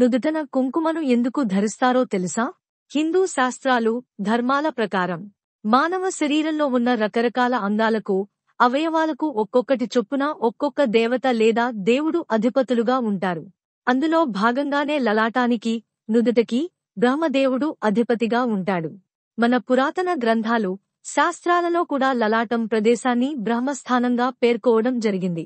నుదుటన కుంకుమను ఎందుకు ధరిస్తారో తెలుసా హిందూ శాస్త్రాలు ధర్మాల ప్రకారం మానవ శరీరంలో ఉన్న రకరకాల అందాలకు అవయవాలకు ఒక్కొక్కటి చొప్పున ఒక్కొక్క దేవత లేదా దేవుడు అధిపతులుగా ఉంటారు అందులో భాగంగానే లలాటానికి నుదుటకి బ్రహ్మదేవుడు అధిపతిగా ఉంటాడు మన పురాతన గ్రంథాలు శాస్త్రాలలో కూడా లలాటం ప్రదేశాన్ని బ్రహ్మస్థానంగా పేర్కోవడం జరిగింది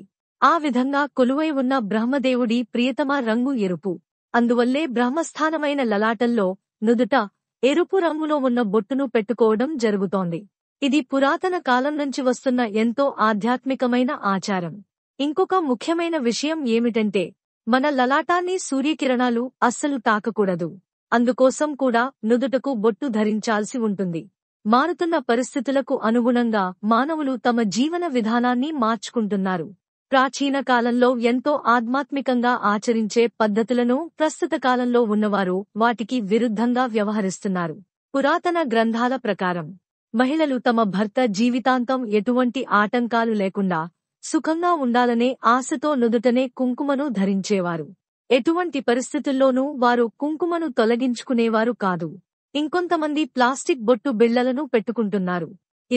ఆ విధంగా కొలువై ఉన్న బ్రహ్మదేవుడి ప్రియతమ రంగు ఎరుపు అందువల్లే బ్రహ్మస్థానమైన లలాటల్లో నుదుట ఎరుపు రంగులో ఉన్న బొట్టును పెట్టుకోవడం జరుగుతోంది ఇది పురాతన కాలం నుంచి వస్తున్న ఎంతో ఆధ్యాత్మికమైన ఆచారం ఇంకొక ముఖ్యమైన విషయం ఏమిటంటే మన లలాటాన్ని సూర్యకిరణాలు అస్సలు తాకకూడదు అందుకోసం కూడా నుదుటకు బొట్టు ధరించాల్సి ఉంటుంది మారుతున్న పరిస్థితులకు అనుగుణంగా మానవులు తమ జీవన విధానాన్ని మార్చుకుంటున్నారు ప్రాచీన కాలంలో ఎంతో ఆధ్యాత్మికంగా ఆచరించే పద్ధతులను ప్రస్తుత కాలంలో ఉన్నవారు వాటికి విరుద్ధంగా వ్యవహరిస్తున్నారు పురాతన గ్రంథాల ప్రకారం మహిళలు తమ భర్త జీవితాంతం ఎటువంటి ఆటంకాలు లేకుండా సుఖంగా ఉండాలనే ఆశతో నుదుటనే కుంకుమను ధరించేవారు ఎటువంటి పరిస్థితుల్లోనూ వారు కుంకుమను తొలగించుకునేవారు కాదు ఇంకొంతమంది ప్లాస్టిక్ బొట్టు బిళ్లలను పెట్టుకుంటున్నారు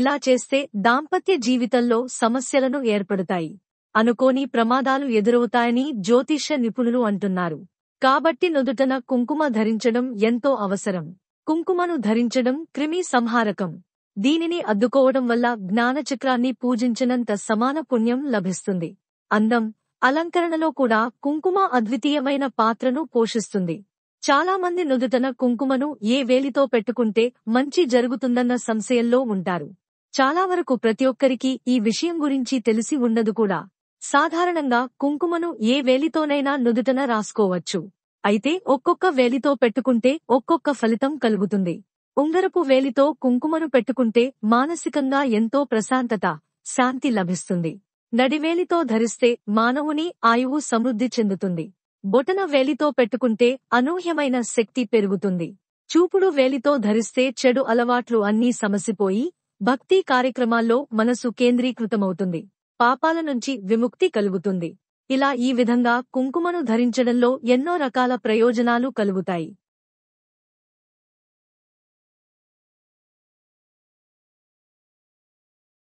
ఇలా చేస్తే దాంపత్య జీవితంలో సమస్యలను ఏర్పడతాయి అనుకోని ప్రమాదాలు ఎదురవుతాయని జ్యోతిష నిపుణులు అంటున్నారు కాబట్టి నుదుటన కుంకుమ ధరించడం ఎంతో అవసరం కుంకుమను ధరించడం క్రిమి సంహారకం దీనిని అద్దుకోవడం వల్ల జ్ఞానచక్రాన్ని పూజించినంత సమాన పుణ్యం లభిస్తుంది అందం అలంకరణలో కూడా కుంకుమ అద్వితీయమైన పాత్రను పోషిస్తుంది చాలామంది నుదుటన కుంకుమను ఏ వేలితో పెట్టుకుంటే మంచి జరుగుతుందన్న సంశయంలో ఉంటారు చాలా వరకు ప్రతి ఒక్కరికి ఈ విషయం గురించి తెలిసి ఉండదు కూడా సాధారణంగా కుంకుమను ఏ వేలితోనైనా నుదుటన రాసుకోవచ్చు అయితే ఒక్కొక్క వేలితో పెట్టుకుంటే ఒక్కొక్క ఫలితం కలుగుతుంది ఉంగరపు వేలితో కుంకుమను పెట్టుకుంటే మానసికంగా ఎంతో ప్రశాంతత శాంతి లభిస్తుంది నడివేలితో ధరిస్తే మానవుని ఆయువు సమృద్ధి చెందుతుంది బొటన వేలితో పెట్టుకుంటే అనూహ్యమైన శక్తి పెరుగుతుంది చూపుడు వేలితో ధరిస్తే చెడు అలవాట్లు అన్నీ సమసిపోయి భక్తి కార్యక్రమాల్లో మనసు కేంద్రీకృతమవుతుంది పాపాల నుంచి విముక్తి కలుగుతుంది ఇలా ఈ విధంగా కుంకుమను ధరించడంలో ఎన్నో రకాల ప్రయోజనాలు కలుగుతాయి